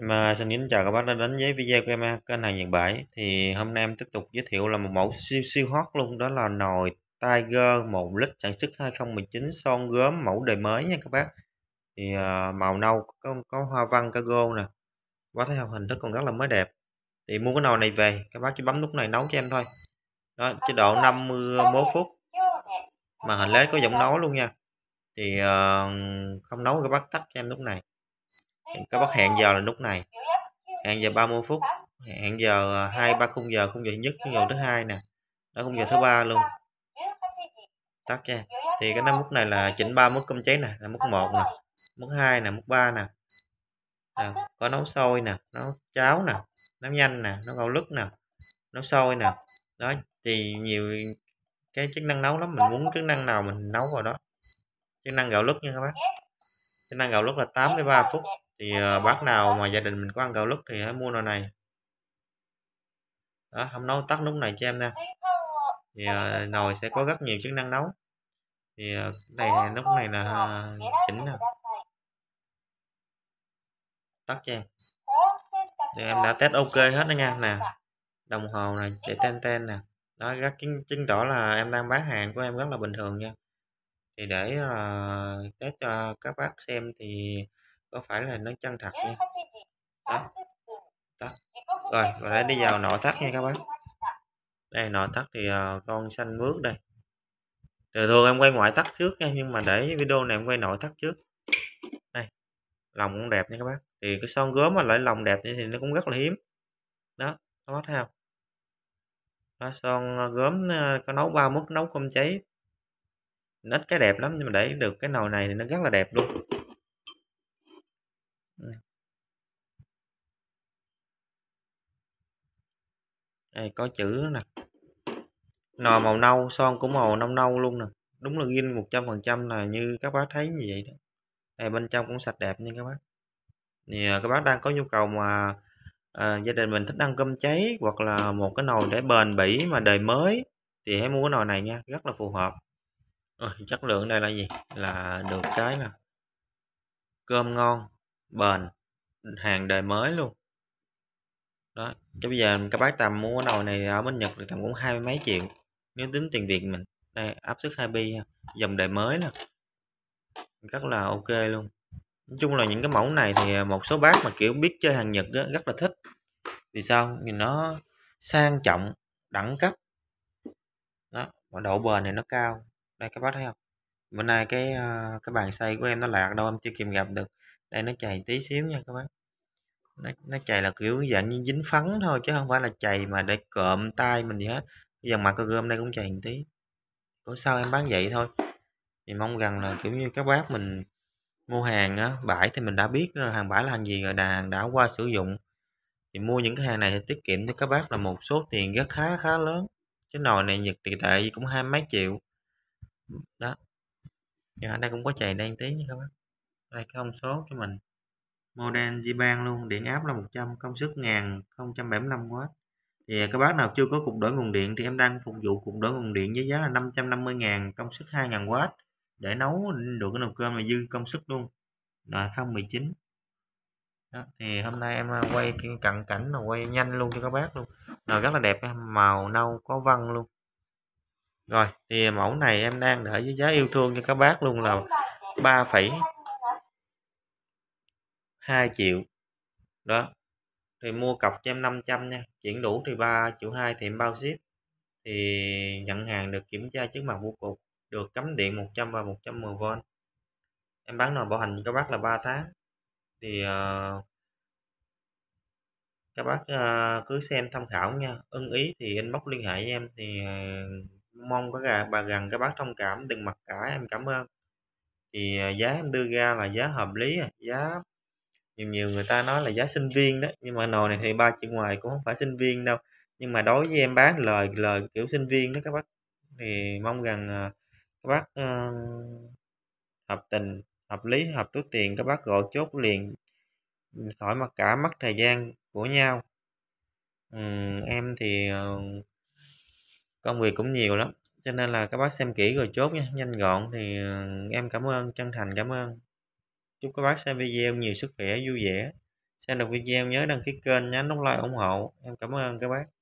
Em à, xin kính chào các bác đã đến với video của em à, kênh hàng Nhật Bảy thì hôm nay em tiếp tục giới thiệu là một mẫu siêu siêu hot luôn đó là nồi Tiger 1 lít sản xuất 2019 son gốm mẫu đời mới nha các bác thì à, màu nâu có, có hoa văn cargo nè quá thấy hình thức còn rất là mới đẹp thì mua cái nồi này về các bác chỉ bấm nút này nấu cho em thôi đó chế độ 51 phút mà hình led có giọng nấu luôn nha thì ờ, không nấu các bác tắt cho em lúc này các bác hẹn giờ là lúc này hẹn giờ 30 phút hẹn giờ ờ, hai ba khung giờ khung giờ nhất khung giờ thứ hai nè đó khung giờ thứ ba luôn tắt ra thì cái nấm mút này là chỉnh ba mức cơm cháy nè là mức một nè mức hai nè mức ba nè à, có nấu sôi nè nấu cháo nè nấu nhanh nè nấu gạo lứt nè nấu sôi nè đó thì nhiều cái chức năng nấu lắm mình muốn chức năng nào mình nấu vào đó chức năng gạo lứt nha các bác cái năng gạo lứt là 8 đến 3 ờ, phút thì ờ, bác nào mà gia đình mình có ăn gạo lứt thì hãy mua nồi này đó không nấu tắt nút này cho em nha, thì ờ, nồi sẽ có rất nhiều chức năng nấu thì này này lúc này là chỉnh nè tắt cho em thì em đã test ok hết đó nha nè đồng hồ này chạy ten ten nè đó các chứng tỏ là em đang bán hàng của em rất là bình thường nha thì để uh, test cho các bác xem thì có phải là nó chân thật nha đó đó rồi và đã đi vào nội thất nha các bác đây nội thất thì uh, con xanh mướt đây từ thường em quay ngoại thất trước nha nhưng mà để video này em quay nội thất trước đây lòng cũng đẹp nha các bác thì cái son gốm mà lại lòng đẹp như thì nó cũng rất là hiếm đó các bác thấy không đó, son ờ, gốm có nấu ba mức nấu không cháy ít cái đẹp lắm nhưng mà để được cái nồi này thì nó rất là đẹp luôn ừ. đây có chữ nè nồi màu nâu son cũng màu nâu nâu luôn nè đúng là gin 100% phần trăm là như các bác thấy như vậy đó đây bên trong cũng sạch đẹp nha các bác thì à, các bác đang có nhu cầu mà à, gia đình mình thích ăn cơm cháy hoặc là một cái nồi để bền bỉ mà đời mới thì hãy mua cái nồi này nha rất là phù hợp rồi, ờ, chất lượng đây là gì là được cái là cơm ngon bền hàng đời mới luôn đó chứ bây giờ các bác tầm mua nồi này ở bên nhật thì tầm cũng hai mấy triệu nếu tính tiền việt mình đây áp suất hai bi dòng đời mới nè rất là ok luôn nói chung là những cái mẫu này thì một số bác mà kiểu biết chơi hàng nhật á, rất là thích vì sao vì nó sang trọng đẳng cấp đó và độ bền này nó cao đây các bác thấy không bữa nay cái ờ, cái bàn xay của em nó lạc đâu em chưa kịp gặp được đây nó chày tí xíu nha các bác nó, nó chày là kiểu dạng như dính phấn thôi chứ không phải là chày mà để cộm tay mình gì hết bây giờ mặt cơ gom đây cũng chày một tí bữa sao em bán vậy thôi thì mong rằng là kiểu như các bác mình mua hàng á bãi thì mình đã biết là hàng bãi là hàng gì rồi là hàng đã qua sử dụng thì mua những cái hàng này thì tiết kiệm cho các bác là một số tiền rất khá khá lớn cái nồi này nhật tiền tệ gì cũng hai mấy triệu đó giờ ở đây cũng có chạy đen tí nha các bác đây cái thông số cho mình model di luôn điện áp là 100 công suất 1075W thì các bác nào chưa có cục đổi nguồn điện thì em đang phục vụ cục đổi nguồn điện với giá là 550.000 công suất 2.000W để nấu được cái nồi cơm mà dư công suất luôn là 019 đó, thì hôm nay em à, quay cận cảnh là quay nhanh luôn cho các bác luôn rồi rất là đẹp màu nâu có văn luôn rồi thì mẫu này em đang để với giá yêu thương cho các bác luôn là 3 2 triệu đó thì mua cọc cho em 500 nha chuyển đủ thì 3 triệu 2 thì em bao ship thì nhận hàng được kiểm tra trước mặt vô cục được cắm điện 100 và 110V em bán nồi bảo hành cho các bác là 3 tháng thì uh, các bác uh, cứ xem tham khảo nha ưng ý thì inbox liên hệ với em thì uh, mong có gà bà gần các bác thông cảm đừng mặc cả em cảm ơn thì à, giá em đưa ra là giá hợp lý à, giá nhiều nhiều người ta nói là giá sinh viên đó nhưng mà nồi này thì ba triệu ngoài cũng không phải sinh viên đâu nhưng mà đối với em bán lời lời kiểu sinh viên đó các bác thì mong rằng à, các bác uh, hợp tình hợp lý hợp túi tiền các bác gọi chốt liền khỏi mặc cả mất thời gian của nhau ừ, em thì uh, công việc cũng nhiều lắm cho nên là các bác xem kỹ rồi chốt nha nhanh gọn thì ờ, em cảm ơn chân thành cảm ơn chúc các bác xem video nhiều sức khỏe vui vẻ xem được video nhớ đăng ký kênh nhấn nút like ủng hộ em cảm ơn các bác